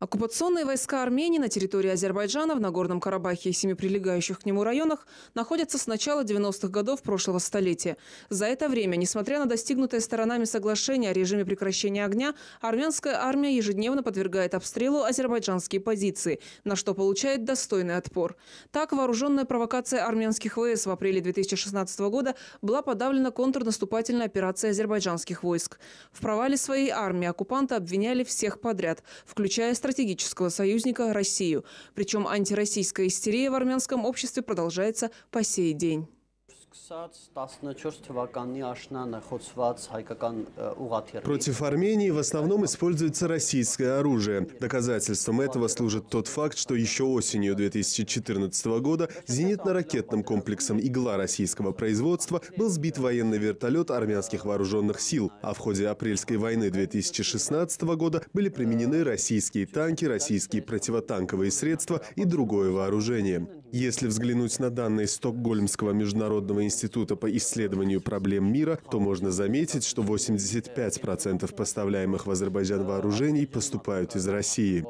Оккупационные войска Армении на территории Азербайджана в Нагорном Карабахе и семи прилегающих к нему районах находятся с начала 90-х годов прошлого столетия. За это время, несмотря на достигнутое сторонами соглашение о режиме прекращения огня, армянская армия ежедневно подвергает обстрелу азербайджанские позиции, на что получает достойный отпор. Так, вооруженная провокация армянских ВС в апреле 2016 года была подавлена контрнаступательной операцией азербайджанских войск. В провале своей армии оккупанты обвиняли всех подряд, включая стратегического союзника Россию. Причем антироссийская истерия в армянском обществе продолжается по сей день. Против Армении в основном используется российское оружие. Доказательством этого служит тот факт, что еще осенью 2014 года зенитно-ракетным комплексом «Игла» российского производства был сбит военный вертолет армянских вооруженных сил, а в ходе апрельской войны 2016 года были применены российские танки, российские противотанковые средства и другое вооружение. Если взглянуть на данные Стокгольмского международного института по исследованию проблем мира, то можно заметить, что 85% поставляемых в Азербайджан вооружений поступают из России.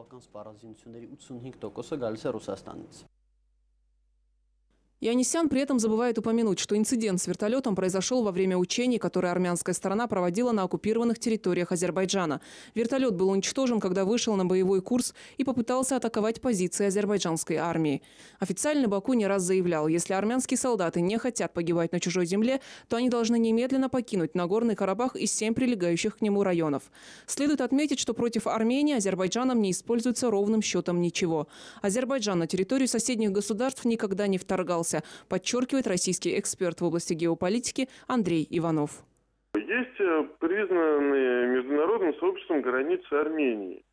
Янисян при этом забывает упомянуть, что инцидент с вертолетом произошел во время учений, которые армянская сторона проводила на оккупированных территориях Азербайджана. Вертолет был уничтожен, когда вышел на боевой курс и попытался атаковать позиции азербайджанской армии. Официально Баку не раз заявлял, если армянские солдаты не хотят погибать на чужой земле, то они должны немедленно покинуть Нагорный Карабах и семь прилегающих к нему районов. Следует отметить, что против Армении Азербайджаном не используется ровным счетом ничего. Азербайджан на территорию соседних государств никогда не вторгался состоялся, подчеркивает российский эксперт в области геополитики Андрей Иванов. Есть э, признанные международным сообществом границы Армении.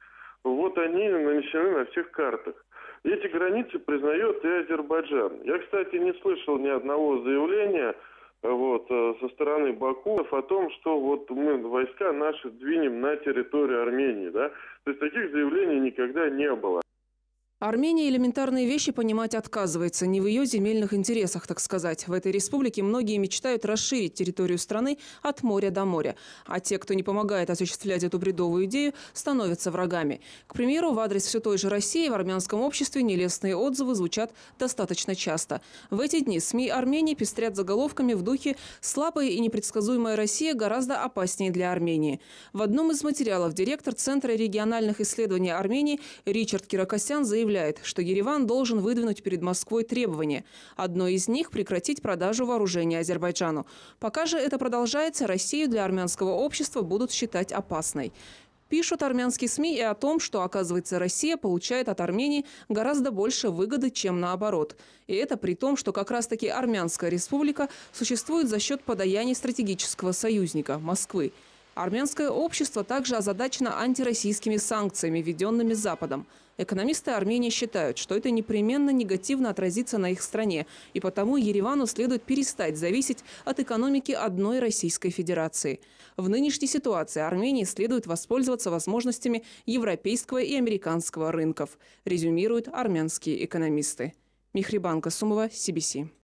Вот они нанесены на всех картах. Эти границы признает и Азербайджан. Я, кстати, не слышал ни одного заявления вот, э, со стороны Баку о том, что вот мы войска наши двинем на территорию Армении. Да? То есть таких заявлений никогда не было. Армения элементарные вещи понимать отказывается, не в ее земельных интересах, так сказать. В этой республике многие мечтают расширить территорию страны от моря до моря. А те, кто не помогает осуществлять эту бредовую идею, становятся врагами. К примеру, в адрес все той же России в армянском обществе нелестные отзывы звучат достаточно часто. В эти дни СМИ Армении пестрят заголовками в духе «Слабая и непредсказуемая Россия гораздо опаснее для Армении». В одном из материалов директор Центра региональных исследований Армении Ричард Кирокосян заявил, заявляет, что Ереван должен выдвинуть перед Москвой требования. Одно из них – прекратить продажу вооружения Азербайджану. Пока же это продолжается, Россию для армянского общества будут считать опасной. Пишут армянские СМИ и о том, что, оказывается, Россия получает от Армении гораздо больше выгоды, чем наоборот. И это при том, что как раз-таки Армянская республика существует за счет подаяния стратегического союзника – Москвы. Армянское общество также озадачено антироссийскими санкциями, введенными Западом. Экономисты Армении считают, что это непременно негативно отразится на их стране, и потому Еревану следует перестать зависеть от экономики одной Российской Федерации. В нынешней ситуации Армении следует воспользоваться возможностями европейского и американского рынков, резюмируют армянские экономисты. Михрибан Сумова, CBC.